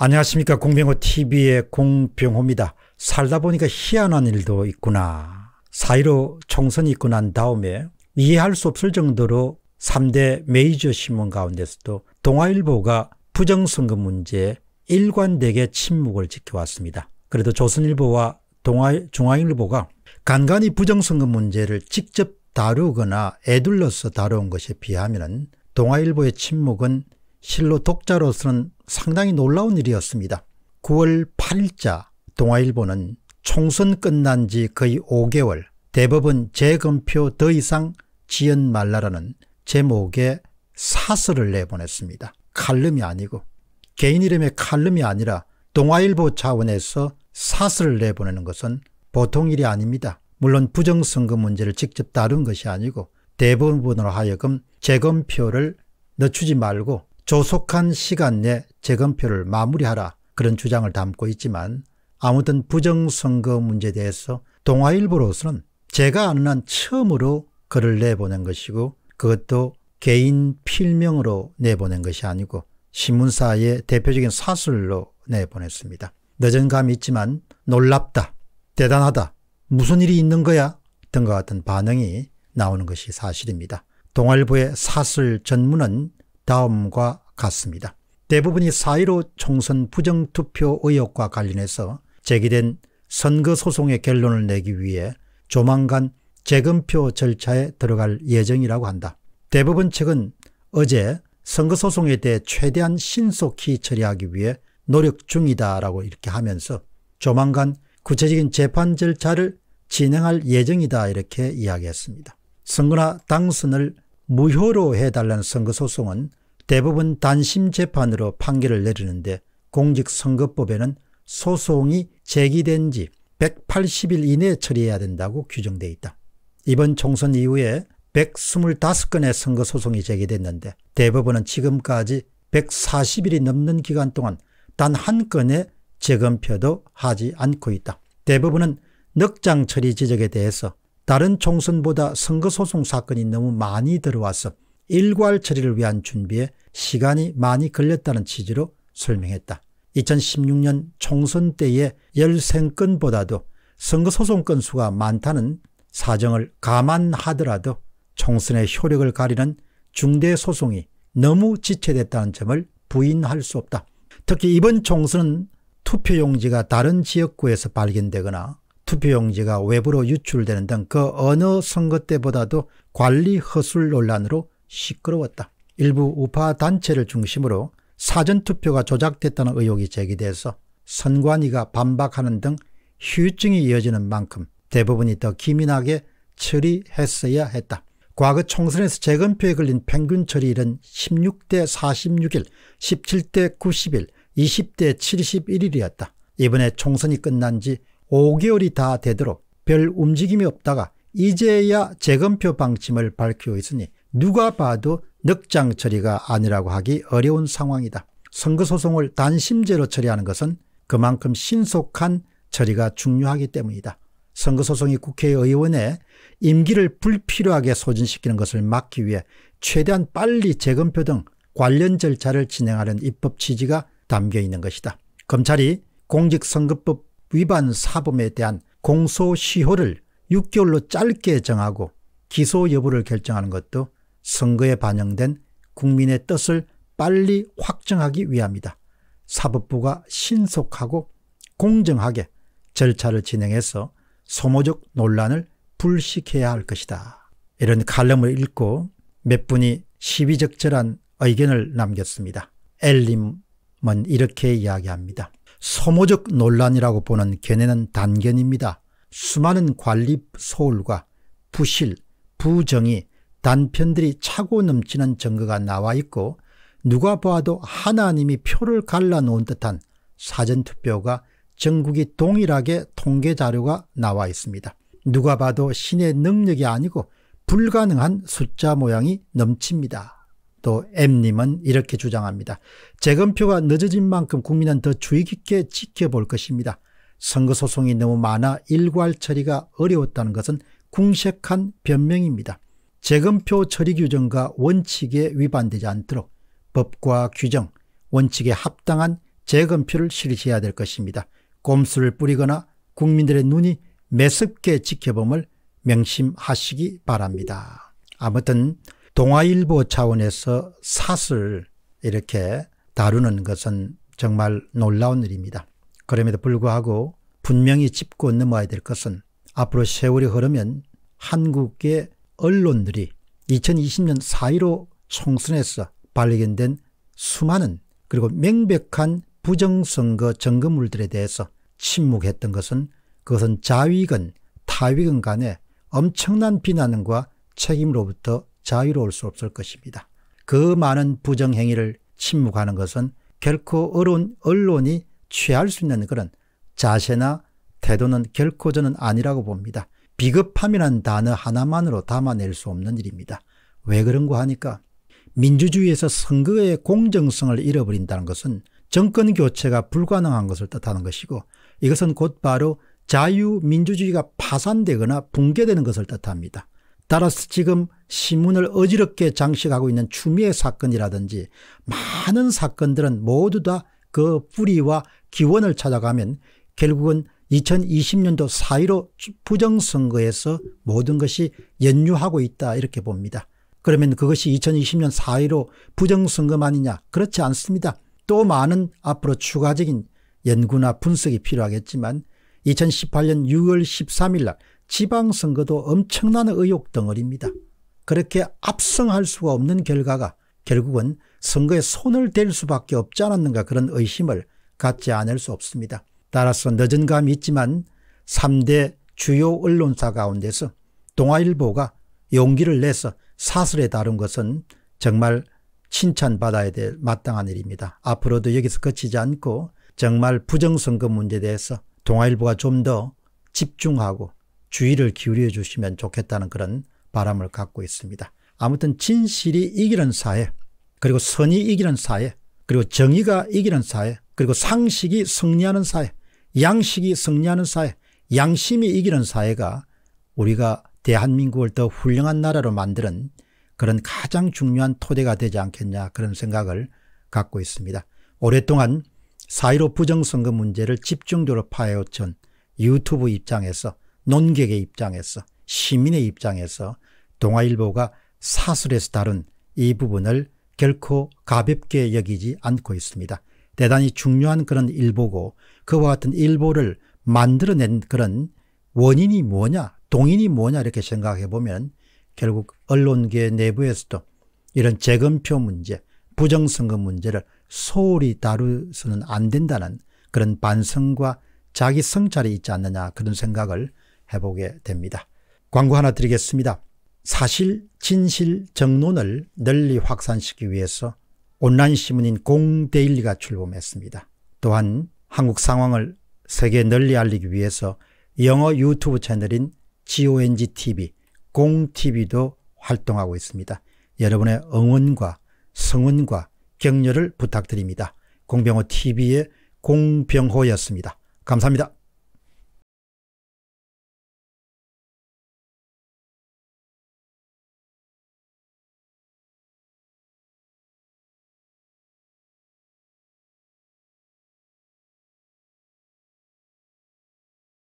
안녕하십니까 공병호 TV의 공병호입니다. 살다 보니까 희한한 일도 있구나. 사이로 총선이 있고 난 다음에 이해할 수 없을 정도로 3대 메이저 신문 가운데서도 동아일보가 부정선거 문제에 일관되게 침묵을 지켜왔습니다. 그래도 조선일보와 동아, 중앙일보가 간간히 부정선거 문제를 직접 다루거나 애둘러서 다뤄온 것에 비하면 동아일보의 침묵은 실로 독자로서는 상당히 놀라운 일이었습니다. 9월 8일자 동아일보는 총선 끝난 지 거의 5개월 대법원 재검표 더 이상 지연 말라라는 제목의 사설을 내보냈습니다. 칼럼이 아니고 개인 이름의 칼럼이 아니라 동아일보 차원에서 사설을 내보내는 것은 보통 일이 아닙니다. 물론 부정선거 문제를 직접 다룬 것이 아니고 대법원으로 하여금 재검표를 늦추지 말고 조속한 시간 내 재검표를 마무리하라 그런 주장을 담고 있지만 아무튼 부정선거 문제에 대해서 동아일보로서는 제가 아는 한 처음으로 글을 내보낸 것이고 그것도 개인 필명으로 내보낸 것이 아니고 신문사의 대표적인 사설로 내보냈습니다. 늦은 감이 있지만 놀랍다, 대단하다, 무슨 일이 있는 거야 등과 같은 반응이 나오는 것이 사실입니다. 동아일보의 사설 전문은 다음과 같습니다. 대부분이 4.15 총선 부정투표 의혹과 관련해서 제기된 선거소송의 결론을 내기 위해 조만간 재검표 절차에 들어갈 예정이라고 한다. 대부분 측은 어제 선거소송에 대해 최대한 신속히 처리하기 위해 노력 중이다라고 이렇게 하면서 조만간 구체적인 재판 절차를 진행할 예정이다 이렇게 이야기했습니다. 선거나 당선을 무효로 해달라는 선거소송은 대부분 단심 재판으로 판결을 내리는데 공직선거법에는 소송이 제기된 지 180일 이내에 처리해야 된다고 규정돼 있다. 이번 총선 이후에 125건의 선거소송이 제기됐는데 대법원은 지금까지 140일이 넘는 기간 동안 단 한 건의 재검표도 하지 않고 있다. 대법원은 넉장 처리 지적에 대해서 다른 총선보다 선거소송 사건이 너무 많이 들어와서 일괄 처리를 위한 준비에 시간이 많이 걸렸다는 취지로 설명했다. 2016년 총선 때의 열생건보다도 선거소송 건수가 많다는 사정을 감안하더라도 총선의 효력을 가리는 중대 소송이 너무 지체됐다는 점을 부인할 수 없다. 특히 이번 총선은 투표용지가 다른 지역구에서 발견되거나 투표용지가 외부로 유출되는 등 그 어느 선거 때보다도 관리 허술 논란으로 시끄러웠다. 일부 우파 단체를 중심으로 사전투표가 조작됐다는 의혹이 제기돼서 선관위가 반박하는 등 휴증이 이어지는 만큼 대부분이 더 기민하게 처리했어야 했다. 과거 총선에서 재검표에 걸린 평균 처리일은 16대 46일, 17대 90일, 20대 71일이었다. 이번에 총선이 끝난 지 5개월이 다 되도록 별 움직임이 없다가 이제야 재검표 방침을 밝히고 있으니 누가 봐도 늑장 처리가 아니라고 하기 어려운 상황이다. 선거소송을 단심제로 처리하는 것은 그만큼 신속한 처리가 중요하기 때문이다. 선거소송이 국회의원의 임기를 불필요하게 소진시키는 것을 막기 위해 최대한 빨리 재검표 등 관련 절차를 진행하는 입법 취지가 담겨 있는 것이다. 검찰이 공직선거법 위반 사범에 대한 공소시효를 6개월로 짧게 정하고 기소 여부를 결정하는 것도 선거에 반영된 국민의 뜻을 빨리 확정하기 위함이다. 사법부가 신속하고 공정하게 절차를 진행해서 소모적 논란을 불식해야 할 것이다. 이런 칼럼을 읽고 몇 분이 시비적절한 의견을 남겼습니다. 엘림은 이렇게 이야기합니다. 소모적 논란이라고 보는 견해는 단견입니다. 수많은 관리 소홀과 부실, 부정이 단편들이 차고 넘치는 증거가 나와 있고 누가 봐도 하나님이 표를 갈라놓은 듯한 사전투표가 전국이 동일하게 통계자료가 나와 있습니다. 누가 봐도 신의 능력이 아니고 불가능한 숫자 모양이 넘칩니다. 또 M님은 이렇게 주장합니다. 재검표가 늦어진 만큼 국민은 더 주의 깊게 지켜볼 것입니다. 선거소송이 너무 많아 일괄 처리가 어려웠다는 것은 궁색한 변명입니다. 재검표 처리 규정과 원칙에 위반되지 않도록 법과 규정, 원칙에 합당한 재검표를 실시해야 될 것입니다. 꼼수를 뿌리거나 국민들의 눈이 매섭게 지켜봄을 명심하시기 바랍니다. 아무튼 동아일보 차원에서 사슬 이렇게 다루는 것은 정말 놀라운 일입니다. 그럼에도 불구하고 분명히 짚고 넘어야 될 것은 앞으로 세월이 흐르면 한국의 언론들이 2020년 4.15 총선에서 발견된 수많은 그리고 명백한 부정선거 증거물들에 대해서 침묵했던 것은 그것은 자위건 타위건 간에 엄청난 비난과 책임으로부터 자유로울 수 없을 것입니다. 그 많은 부정행위를 침묵하는 것은 결코 어려운 언론이 취할 수 있는 그런 자세나 태도는 결코 저는 아니라고 봅니다. 비겁함이란 단어 하나만으로 담아낼 수 없는 일입니다. 왜 그런고 하니까 민주주의에서 선거의 공정성을 잃어버린다는 것은 정권 교체가 불가능한 것을 뜻하는 것이고 이것은 곧바로 자유민주주의가 파산되거나 붕괴되는 것을 뜻합니다. 따라서 지금 신문을 어지럽게 장식하고 있는 추미애 사건이라든지 많은 사건들은 모두 다 그 뿌리와 기원을 찾아가면 결국은 2020년도 4.15 부정선거에서 모든 것이 연유하고 있다 이렇게 봅니다. 그러면 그것이 2020년 4.15 부정선거만이냐? 그렇지 않습니다. 또 많은 앞으로 추가적인 연구나 분석이 필요하겠지만 2018년 6월 13일 날 지방선거도 엄청난 의혹 덩어리입니다. 그렇게 압승할 수가 없는 결과가 결국은 선거에 손을 댈 수밖에 없지 않았는가 그런 의심을 갖지 않을 수 없습니다. 따라서 늦은 감이 있지만 3대 주요 언론사 가운데서 동아일보가 용기를 내서 사설에 다룬 것은 정말 칭찬받아야 될 마땅한 일입니다. 앞으로도 여기서 그치지 않고 정말 부정선거 문제에 대해서 동아일보가 좀 더 집중하고 주의를 기울여 주시면 좋겠다는 그런 바람을 갖고 있습니다. 아무튼 진실이 이기는 사회 그리고 선이 이기는 사회 그리고 정의가 이기는 사회 그리고 상식이 승리하는 사회 양식이 승리하는 사회, 양심이 이기는 사회가 우리가 대한민국을 더 훌륭한 나라로 만드는 그런 가장 중요한 토대가 되지 않겠냐 그런 생각을 갖고 있습니다. 오랫동안 사1 5 부정선거 문제를 집중적으로 파헤친 유튜브 입장에서 논객의 입장에서 시민의 입장에서 동아일보가 사설에서 다룬 이 부분을 결코 가볍게 여기지 않고 있습니다. 대단히 중요한 그런 일보고 그와 같은 일보를 만들어낸 그런 원인이 뭐냐 동인이 뭐냐 이렇게 생각해 보면 결국 언론계 내부에서도 이런 재검표 문제 부정선거 문제를 소홀히 다루서는 안 된다는 그런 반성과 자기 성찰이 있지 않느냐 그런 생각을 해보게 됩니다. 광고 하나 드리겠습니다. 사실, 진실, 정론을 널리 확산시키기 위해서 온라인신문인 공데일리가 출범했습니다. 또한 한국 상황을 세계 널리 알리기 위해서 영어 유튜브 채널인 GONGTV, 공TV도 활동하고 있습니다. 여러분의 응원과 성원과 격려를 부탁드립니다. 공병호TV의 공병호였습니다. 감사합니다.